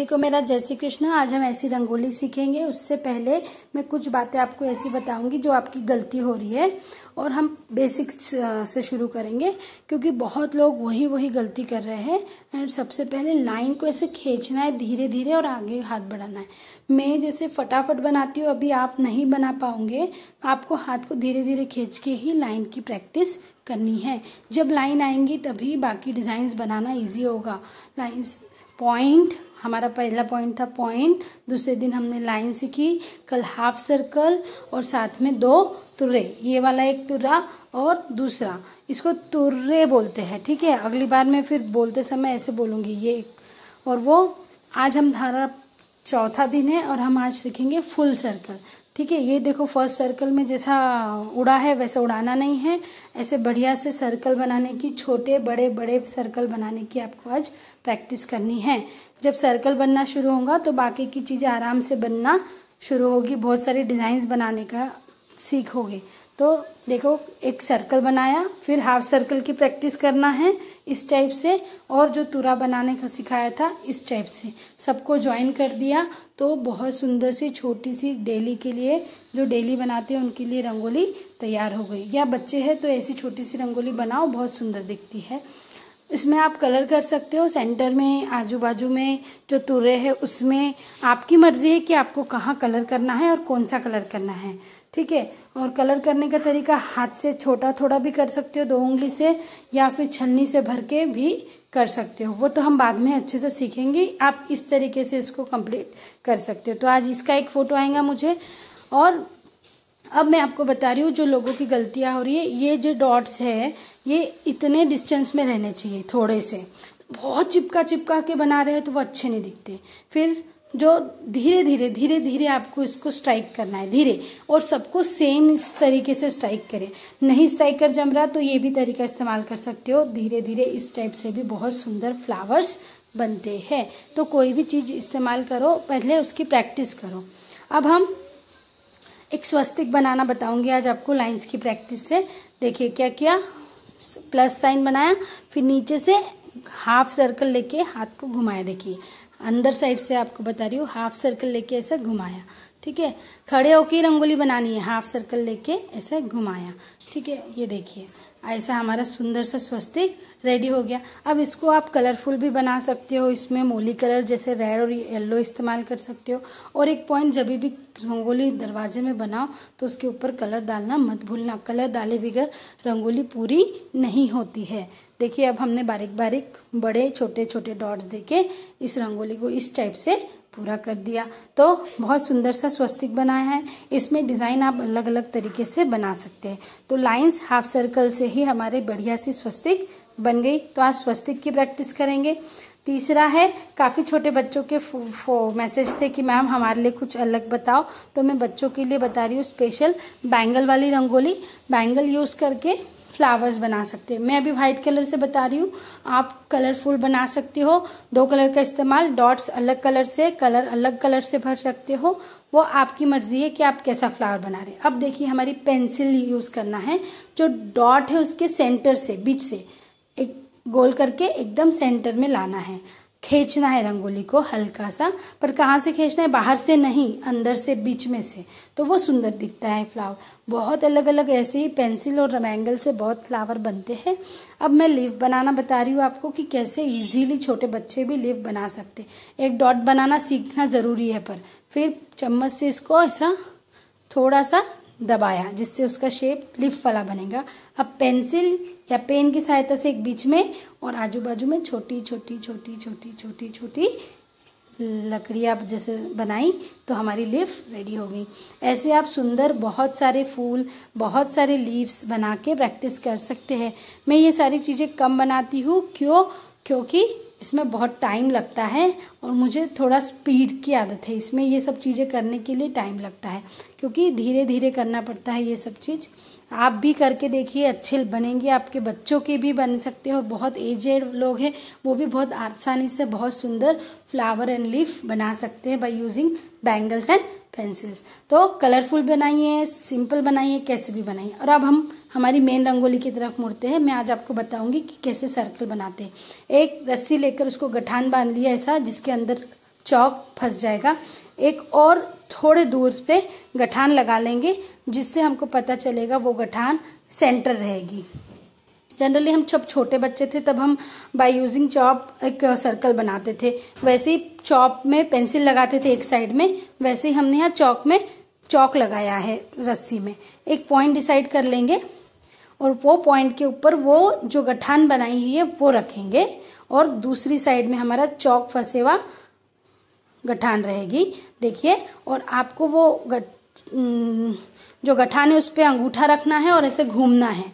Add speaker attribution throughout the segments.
Speaker 1: सभी को मेरा जय श्री कृष्ण आज हम ऐसी रंगोली सीखेंगे उससे पहले मैं कुछ बातें आपको ऐसी बताऊंगी जो आपकी गलती हो रही है और हम बेसिक्स से शुरू करेंगे क्योंकि बहुत लोग वही वही गलती कर रहे हैं एंड सबसे पहले लाइन को ऐसे खींचना है धीरे धीरे और आगे हाथ बढ़ाना है मैं जैसे फटाफट बनाती हूँ अभी आप नहीं बना पाओगे तो आपको हाथ को धीरे धीरे खींच के ही लाइन की प्रैक्टिस करनी है जब लाइन आएंगी तभी बाकी डिज़ाइंस बनाना इजी होगा लाइंस पॉइंट हमारा पहला पॉइंट था पॉइंट दूसरे दिन हमने लाइन सीखी कल हाफ सर्कल और साथ में दो तुर्रे ये वाला एक तुर्रा और दूसरा इसको तुर्रे बोलते हैं ठीक है अगली बार मैं फिर बोलते समय ऐसे बोलूँगी ये एक और वो आज हम धारा चौथा दिन है और हम आज सीखेंगे फुल सर्कल ठीक है ये देखो फर्स्ट सर्कल में जैसा उड़ा है वैसे उड़ाना नहीं है ऐसे बढ़िया से सर्कल बनाने की छोटे बड़े बड़े सर्कल बनाने की आपको आज प्रैक्टिस करनी है जब सर्कल बनना शुरू होगा तो बाकी की चीज़ें आराम से बनना शुरू होगी बहुत सारे डिज़ाइंस बनाने का सीखोगे तो देखो एक सर्कल बनाया फिर हाफ सर्कल की प्रैक्टिस करना है इस टाइप से और जो तुरा बनाने का सिखाया था इस टाइप से सबको ज्वाइन कर दिया तो बहुत सुंदर सी छोटी सी डेली के लिए जो डेली बनाते हैं उनके लिए रंगोली तैयार हो गई या बच्चे हैं तो ऐसी छोटी सी रंगोली बनाओ बहुत सुंदर दिखती है इसमें आप कलर कर सकते हो सेंटर में आजू बाजू में जो तुरे है उसमें आपकी मर्ज़ी है कि आपको कहाँ कलर करना है और कौन सा कलर करना है ठीक है और कलर करने का तरीका हाथ से छोटा थोड़ा भी कर सकते हो दो उंगली से या फिर छलनी से भर के भी कर सकते हो वो तो हम बाद में अच्छे से सीखेंगे आप इस तरीके से इसको कंप्लीट कर सकते हो तो आज इसका एक फ़ोटो आएगा मुझे और अब मैं आपको बता रही हूँ जो लोगों की गलतियाँ हो रही है ये जो डॉट्स है ये इतने डिस्टेंस में रहने चाहिए थोड़े से बहुत चिपका चिपका के बना रहे हैं तो वो अच्छे नहीं दिखते फिर जो धीरे धीरे धीरे धीरे आपको इसको स्ट्राइक करना है धीरे और सबको सेम इस तरीके से स्ट्राइक करें नहीं स्ट्राइक कर जम रहा तो ये भी तरीका इस्तेमाल कर सकते हो धीरे धीरे इस टाइप से भी बहुत सुंदर फ्लावर्स बनते हैं तो कोई भी चीज़ इस्तेमाल करो पहले उसकी प्रैक्टिस करो अब हम एक स्वस्तिक बनाना बताऊंगी आज आपको लाइंस की प्रैक्टिस से देखिए क्या क्या प्लस साइन बनाया फिर नीचे से हाफ सर्कल लेके हाथ को घुमाया देखिए अंदर साइड से आपको बता रही हूँ हाफ सर्कल लेके ऐसे घुमाया ठीक है खड़े होके रंगोली बनानी है हाफ सर्कल लेके ऐसे घुमाया ठीक है ये देखिए ऐसा हमारा सुंदर सा स्वस्तिक रेडी हो गया अब इसको आप कलरफुल भी बना सकते हो इसमें मोली कलर जैसे रेड और येलो इस्तेमाल कर सकते हो और एक पॉइंट जब भी रंगोली दरवाजे में बनाओ तो उसके ऊपर कलर डालना मत भूलना कलर डाले बगैर रंगोली पूरी नहीं होती है देखिए अब हमने बारीक बारीक बड़े छोटे छोटे डॉट्स देके इस रंगोली को इस टाइप से पूरा कर दिया तो बहुत सुंदर सा स्वस्तिक बनाया है इसमें डिज़ाइन आप अलग अलग तरीके से बना सकते हैं तो लाइंस हाफ सर्कल से ही हमारे बढ़िया सी स्वस्तिक बन गई तो आज स्वस्तिक की प्रैक्टिस करेंगे तीसरा है काफ़ी छोटे बच्चों के मैसेज थे कि मैम हमारे लिए कुछ अलग बताओ तो मैं बच्चों के लिए बता रही हूँ स्पेशल बैंगल वाली रंगोली बैंगल यूज़ करके फ्लावर्स बना सकते हैं मैं अभी वाइट कलर से बता रही हूँ आप कलरफुल बना सकते हो दो कलर का इस्तेमाल डॉट्स अलग कलर से कलर अलग कलर से भर सकते हो वो आपकी मर्जी है कि आप कैसा फ्लावर बना रहे अब देखिए हमारी पेंसिल यूज़ करना है जो डॉट है उसके सेंटर से बीच से एक गोल करके एकदम सेंटर में लाना है खींचना है रंगोली को हल्का सा पर कहाँ से खींचना है बाहर से नहीं अंदर से बीच में से तो वो सुंदर दिखता है फ्लावर बहुत अलग अलग ऐसे ही पेंसिल और रमैंगल से बहुत फ्लावर बनते हैं अब मैं लीव बनाना बता रही हूँ आपको कि कैसे इजीली छोटे बच्चे भी लीव बना सकते एक डॉट बनाना सीखना ज़रूरी है पर फिर चम्मच से इसको ऐसा थोड़ा सा दबाया जिससे उसका शेप लिफ वाला बनेगा अब पेंसिल या पेन की सहायता से एक बीच में और आजू बाजू में छोटी छोटी छोटी छोटी छोटी छोटी लकड़ियाँ जैसे बनाई तो हमारी लिफ रेडी हो गई ऐसे आप सुंदर बहुत सारे फूल बहुत सारे लीव्स बना के प्रैक्टिस कर सकते हैं मैं ये सारी चीज़ें कम बनाती हूँ क्यों क्योंकि इसमें बहुत टाइम लगता है और मुझे थोड़ा स्पीड की आदत है इसमें ये सब चीज़ें करने के लिए टाइम लगता है क्योंकि धीरे धीरे करना पड़ता है ये सब चीज़ आप भी करके देखिए अच्छे बनेंगे आपके बच्चों के भी बन सकते हैं और बहुत एजेड लोग हैं वो भी बहुत आसानी से बहुत सुंदर फ्लावर एंड लीफ बना सकते हैं by using bangles and pencils तो कलरफुल बनाइए सिंपल बनाइए कैसे भी बनाइए और अब हम हमारी मेन रंगोली की तरफ मुड़ते हैं मैं आज आपको बताऊंगी कि कैसे सर्कल बनाते हैं एक रस्सी लेकर उसको गठान बांध लिया ऐसा जिसके अंदर चौक फंस जाएगा एक और थोड़े दूर पे गठान लगा लेंगे जिससे हमको पता चलेगा वो गठान सेंटर रहेगी जनरली हम जब छोटे बच्चे थे तब हम बाय यूजिंग चॉप एक सर्कल बनाते थे वैसे ही चॉप में पेंसिल लगाते थे एक साइड में वैसे ही हमने यहाँ चौक में चौक लगाया है रस्सी में एक पॉइंट डिसाइड कर लेंगे और वो पॉइंट के ऊपर वो जो गठान बनाई हुई है वो रखेंगे और दूसरी साइड में हमारा चौक फसेवा गठान रहेगी देखिए और आपको वो गठ जो गठान है उस पर अंगूठा रखना है और ऐसे घूमना है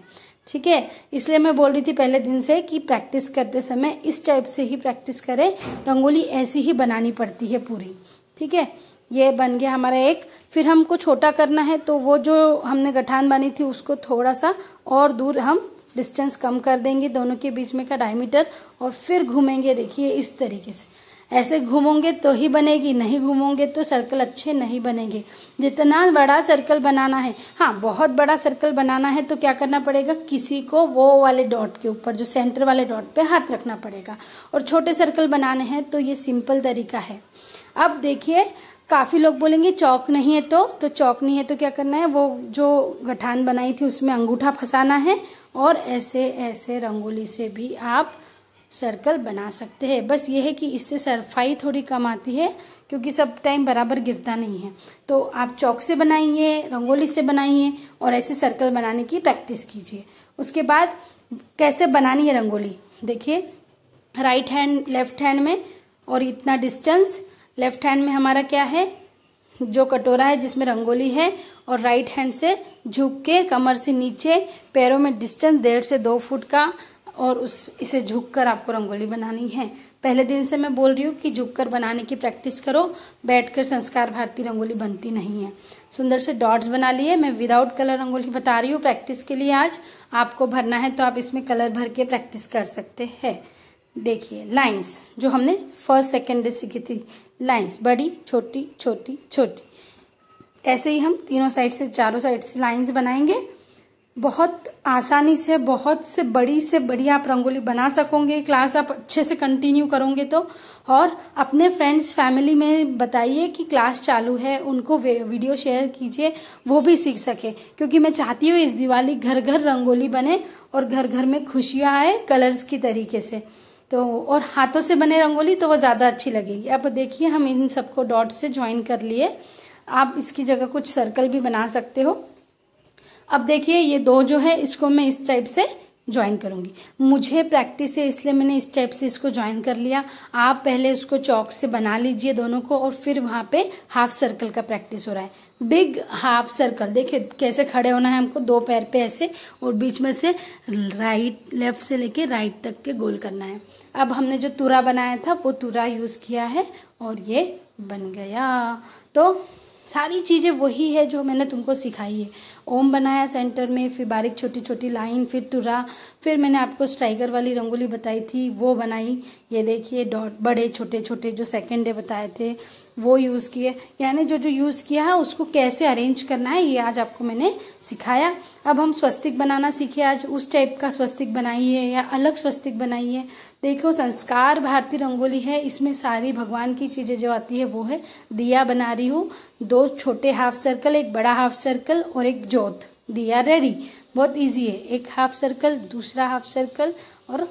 Speaker 1: ठीक है इसलिए मैं बोल रही थी पहले दिन से कि प्रैक्टिस करते समय इस टाइप से ही प्रैक्टिस करें रंगोली ऐसी ही बनानी पड़ती है पूरी ठीक है ये बन गया हमारा एक फिर हमको छोटा करना है तो वो जो हमने गठान बनी थी उसको थोड़ा सा और दूर हम डिस्टेंस कम कर देंगे दोनों के बीच में का डायमीटर और फिर घूमेंगे देखिए इस तरीके से ऐसे घूमोगे तो ही बनेगी नहीं घूमोगे तो सर्कल अच्छे नहीं बनेंगे जितना बड़ा सर्कल बनाना है हाँ बहुत बड़ा सर्कल बनाना है तो क्या करना पड़ेगा किसी को वो वाले डॉट के ऊपर जो सेंटर वाले डॉट पे हाथ रखना पड़ेगा और छोटे सर्कल बनाने हैं तो ये सिंपल तरीका है अब देखिए काफ़ी लोग बोलेंगे चौक नहीं है तो तो चौक नहीं है तो क्या करना है वो जो गठान बनाई थी उसमें अंगूठा फंसाना है और ऐसे ऐसे रंगोली से भी आप सर्कल बना सकते हैं बस ये है कि इससे सरफाई थोड़ी कम आती है क्योंकि सब टाइम बराबर गिरता नहीं है तो आप चौक से बनाइए रंगोली से बनाइए और ऐसे सर्कल बनाने की प्रैक्टिस कीजिए उसके बाद कैसे बनानी है रंगोली देखिए राइट हैंड लेफ्ट हैंड में और इतना डिस्टेंस लेफ्ट हैंड में हमारा क्या है जो कटोरा है जिसमें रंगोली है और राइट हैंड से झुक के कमर से नीचे पैरों में डिस्टेंस डेढ़ से दो फुट का और उस इसे झुककर आपको रंगोली बनानी है पहले दिन से मैं बोल रही हूँ कि झुककर बनाने की प्रैक्टिस करो बैठकर संस्कार भारती रंगोली बनती नहीं है सुंदर से डॉट्स बना लिए मैं विदाउट कलर रंगोली बता रही हूँ प्रैक्टिस के लिए आज आपको भरना है तो आप इसमें कलर भर के प्रैक्टिस कर सकते हैं देखिए लाइन्स जो हमने फर्स्ट सेकेंड डे सीखी थी लाइन्स बड़ी छोटी छोटी छोटी ऐसे ही हम तीनों साइड से चारों साइड से लाइन्स बनाएंगे बहुत आसानी से बहुत से बड़ी से बड़ी आप रंगोली बना सकोगे क्लास आप अच्छे से कंटिन्यू करोगे तो और अपने फ्रेंड्स फैमिली में बताइए कि क्लास चालू है उनको वीडियो शेयर कीजिए वो भी सीख सके क्योंकि मैं चाहती हूँ इस दिवाली घर घर रंगोली बने और घर घर में खुशियाँ आए कलर्स की तरीके से तो और हाथों से बने रंगोली तो वह ज़्यादा अच्छी लगेगी अब देखिए हम इन सबको डॉट से ज्वाइन कर लिए आप इसकी जगह कुछ सर्कल भी बना सकते हो अब देखिए ये दो जो है इसको मैं इस टाइप से ज्वाइन करूँगी मुझे प्रैक्टिस है इसलिए मैंने इस टाइप से इसको ज्वाइन कर लिया आप पहले उसको चौक से बना लीजिए दोनों को और फिर वहाँ पे हाफ सर्कल का प्रैक्टिस हो रहा है बिग हाफ सर्कल देखिए कैसे खड़े होना है हमको दो पैर पे ऐसे और बीच में से राइट लेफ्ट से लेके राइट तक के गोल करना है अब हमने जो तुरा बनाया था वो तुरा यूज़ किया है और ये बन गया तो सारी चीज़ें वही है जो मैंने तुमको सिखाई है ओम बनाया सेंटर में फिर बारीक छोटी छोटी लाइन फिर तुरा फिर मैंने आपको स्ट्राइकर वाली रंगोली बताई थी वो बनाई ये देखिए डॉट बड़े छोटे छोटे जो सेकेंड डे बताए थे वो यूज़ किए यानी जो जो यूज़ किया है उसको कैसे अरेंज करना है ये आज आपको मैंने सिखाया अब हम स्वस्तिक बनाना सीखे आज उस टाइप का स्वस्तिक बनाइए या अलग स्वस्तिक बनाइए देखो संस्कार भारतीय रंगोली है इसमें सारी भगवान की चीज़ें जो आती है वो है दिया बना रही हूँ दो छोटे हाफ सर्कल एक बड़ा हाफ सर्कल और एक दी आर रेडी बहुत इजी है एक हाफ सर्कल दूसरा हाफ सर्कल और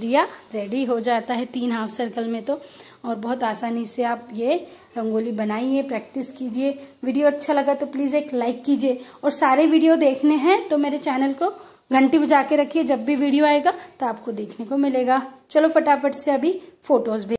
Speaker 1: दिया रेडी हो जाता है तीन हाफ सर्कल में तो और बहुत आसानी से आप ये रंगोली बनाइए प्रैक्टिस कीजिए वीडियो अच्छा लगा तो प्लीज़ एक लाइक कीजिए और सारे वीडियो देखने हैं तो मेरे चैनल को घंटी बजा के रखिए जब भी वीडियो आएगा तो आपको देखने को मिलेगा चलो फटाफट से अभी फोटोज़ भेज